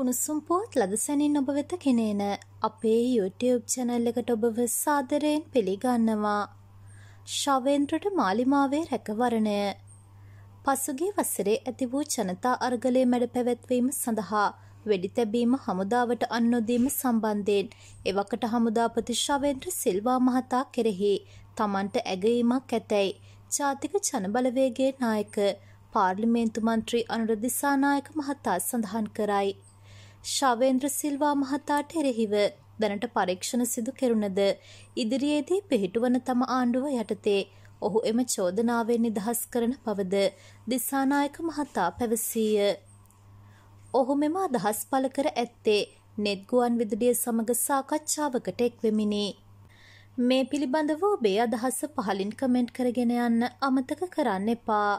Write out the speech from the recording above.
උණුසුම් පෝත් ලදසැනින් ඔබ වෙත කෙනේන අපේ YouTube චැනල් එකට ඔබව සාදරයෙන් පිළිගන්නවා. ශවේන්ද්‍රට මාලිමාවේ රැකවරණය. පසුගිය වසරේ ඇති වූ ජනතා අර්ගලයේ මැඩ පැවැත්වීම සඳහා වෙඩි තැබීම හමුදාවට අන්නොදීම සම්බන්ධයෙන් එවකට හමුදාපති ශවේන්ද්‍ර සිල්වා මහතා කෙරෙහි තමන්ට ඇගීමක් ඇතැයි ජාතික ජනබලවේගේ නායක පාර්ලිමේන්තු මන්ත්‍රී අනුර දිසානායක මහතා සඳහන් කරයි. ශවේන්ද්‍ර සිල්වා මහතාට එරෙහිව දැනට පරීක්ෂණ සිදු කෙරුණද ඉදිරියේදී පිහිටුවන තම ආණ්ඩුව යටතේ ඔහු එම චෝදනාවෙන් නිදහස් කරන බවද දිසානායක මහතා පැවසීය. ඔහු මෙම අදහස් පළ කර ඇත්තේ නෙත්ගුවන් විදුලිය සමග සාකච්ඡාවකට එක්වෙමිනි. මේ පිළිබඳව ඔබේ අදහස පහලින් කමෙන්ට් කරගෙන යන්න අමතක කරන්න එපා.